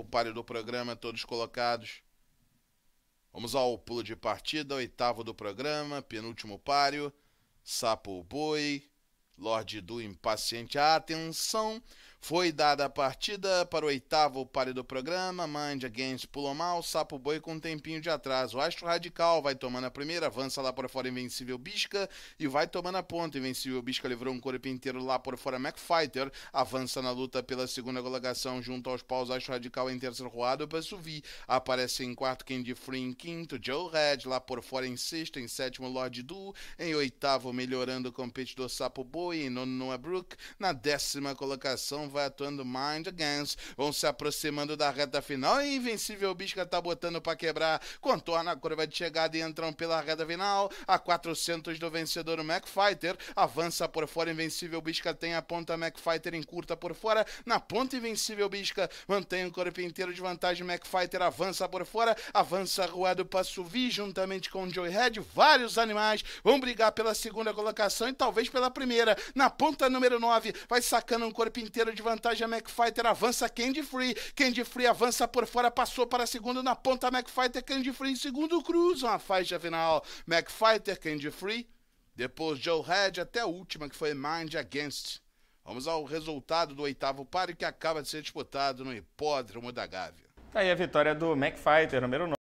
o páreo do programa, todos colocados. Vamos ao pulo de partida, oitavo do programa, penúltimo páreo. Sapo Boi, Lorde do Impaciente. Atenção! Foi dada a partida para o oitavo pare do programa. Mandia, Gens pulou mal. Sapo Boi com um tempinho de atraso. Astro Radical vai tomando a primeira, avança lá por fora Invencível Bisca e vai tomando a ponta. Invencível Bisca livrou um corpo inteiro lá por fora MacFighter. Avança na luta pela segunda colocação junto aos paus. Astro Radical em terceiro roado para subir. Aparece em quarto Candy Free em quinto. Joe Red lá por fora em sexto. Em sétimo Lord Du. Em oitavo melhorando o competidor Sapo Boi. Em nono Noah Brook. Na décima colocação vai atuando Mind Against, vão se aproximando da reta final e Invencível Bisca tá botando para quebrar, contorna a curva de chegada e entram pela reta final, a 400 do vencedor mac fighter avança por fora, Invencível Bisca tem a ponta em encurta por fora, na ponta Invencível Bisca mantém o corpo inteiro de vantagem, fighter avança por fora, avança Rua do Passuvi juntamente com Joy Head, vários animais vão brigar pela segunda colocação e talvez pela primeira, na ponta número 9, vai sacando um corpo inteiro de de vantagem a McFighter avança Candy Free. Candy Free avança por fora, passou para segundo na ponta. McFighter, Candy Free em segundo, cruzam a faixa final. McFighter, Candy Free. Depois Joe Head até a última, que foi Mind Against. Vamos ao resultado do oitavo par que acaba de ser disputado no hipódromo da Gávea. Tá aí a vitória do McFighter, número 9.